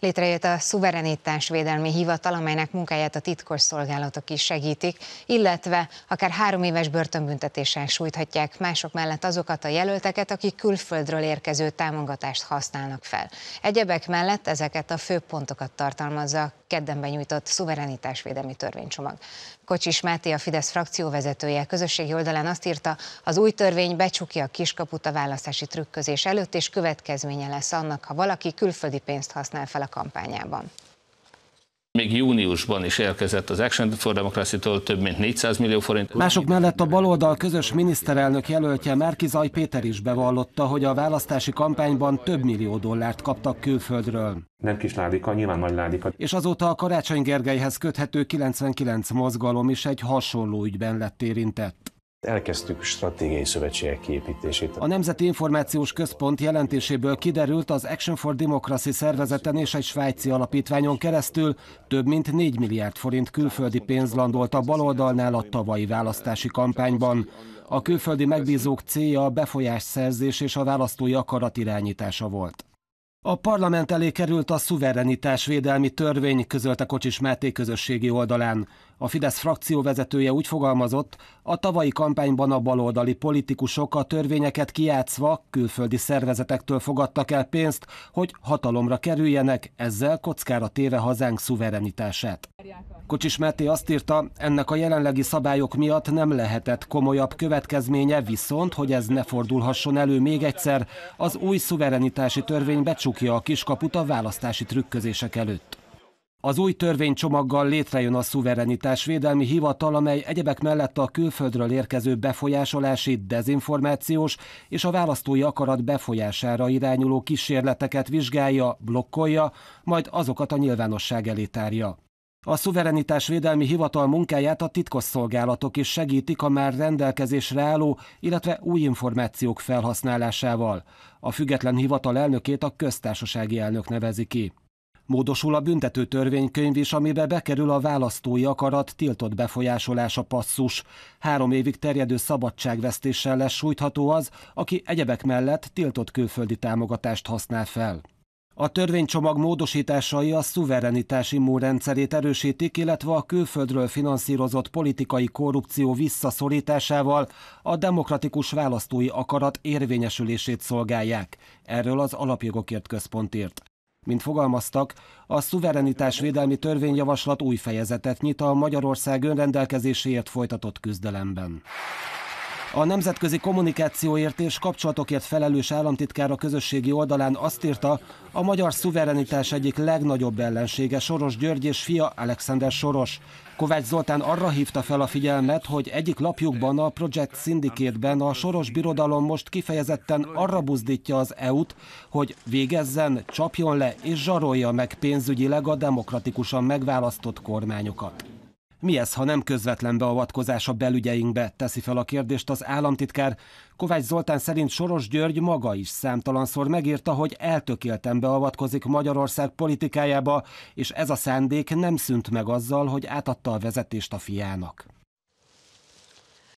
Létrejött a Védelmi hivatal, amelynek munkáját a titkos szolgálatok is segítik, illetve akár három éves börtönbüntetéssel sújthatják mások mellett azokat a jelölteket, akik külföldről érkező támogatást használnak fel. Egyebek mellett ezeket a fő pontokat tartalmazza a kedden benyújtott Védelmi törvénycsomag. Kocsis Máté, a Fidesz frakció vezetője közösségi oldalán azt írta, az új törvény becsukja a kiskaput a választási trükközés előtt, és következménye lesz annak, ha valaki külföldi pénzt használ fel a kampányában. Még júniusban is érkezett az Action for Democracy-tól több mint 400 millió forint. Mások mellett a baloldal közös miniszterelnök jelöltje Márkizaj Péter is bevallotta, hogy a választási kampányban több millió dollárt kaptak külföldről. Nem kis ládika, nyilván nagy ládika. És azóta a Karácsony Gergelyhez köthető 99 mozgalom is egy hasonló ügyben lett érintett elkezdtük stratégiai szövetségek kiépítését. A Nemzeti Információs Központ jelentéséből kiderült, az Action for Democracy szervezeten és egy svájci alapítványon keresztül több mint 4 milliárd forint külföldi pénz landolt a baloldalnál a tavalyi választási kampányban. A külföldi megbízók célja a befolyásszerzés és a választói akarat irányítása volt. A parlament elé került a védelmi törvény, közölte Kocsis Máté közösségi oldalán. A Fidesz frakció vezetője úgy fogalmazott, a tavalyi kampányban a baloldali politikusok a törvényeket kiátszva külföldi szervezetektől fogadtak el pénzt, hogy hatalomra kerüljenek, ezzel kockára téve hazánk szuverenitását. Kocsis Máté azt írta, ennek a jelenlegi szabályok miatt nem lehetett komolyabb következménye, viszont, hogy ez ne fordulhasson elő még egyszer, az új szuverenitási törvény becsuk megbukja a kiskaput a választási trükközések előtt. Az új törvénycsomaggal létrejön a szuverenitás védelmi hivatal, amely egyebek mellett a külföldről érkező befolyásolási, dezinformációs és a választói akarat befolyására irányuló kísérleteket vizsgálja, blokkolja, majd azokat a nyilvánosság elé tárja. A Szuverenitás Védelmi Hivatal munkáját a titkosszolgálatok is segítik a már rendelkezésre álló, illetve új információk felhasználásával. A független hivatal elnökét a köztársasági elnök nevezi ki. Módosul a büntető törvénykönyv is, amibe bekerül a választói akarat tiltott befolyásolása passzus. Három évig terjedő szabadságvesztéssel lesújtható az, aki egyebek mellett tiltott külföldi támogatást használ fel. A törvénycsomag módosításai a szuverenitás immunrendszerét erősítik, illetve a külföldről finanszírozott politikai korrupció visszaszorításával a demokratikus választói akarat érvényesülését szolgálják. Erről az Alapjogokért Központ írt. Mint fogalmaztak, a szuverenitás védelmi törvényjavaslat új fejezetet nyit a Magyarország önrendelkezéséért folytatott küzdelemben. A nemzetközi kommunikációért és kapcsolatokért felelős államtitkár a közösségi oldalán azt írta, a magyar szuverenitás egyik legnagyobb ellensége Soros György és fia Alexander Soros. Kovács Zoltán arra hívta fel a figyelmet, hogy egyik lapjukban, a Project Syndicate-ben a Soros Birodalom most kifejezetten arra buzdítja az EU-t, hogy végezzen, csapjon le és zsarolja meg pénzügyileg a demokratikusan megválasztott kormányokat. Mi ez, ha nem közvetlen beavatkozás a belügyeinkbe, teszi fel a kérdést az államtitkár. Kovács Zoltán szerint Soros György maga is számtalanszor megírta, hogy eltökélten beavatkozik Magyarország politikájába, és ez a szándék nem szűnt meg azzal, hogy átadta a vezetést a fiának.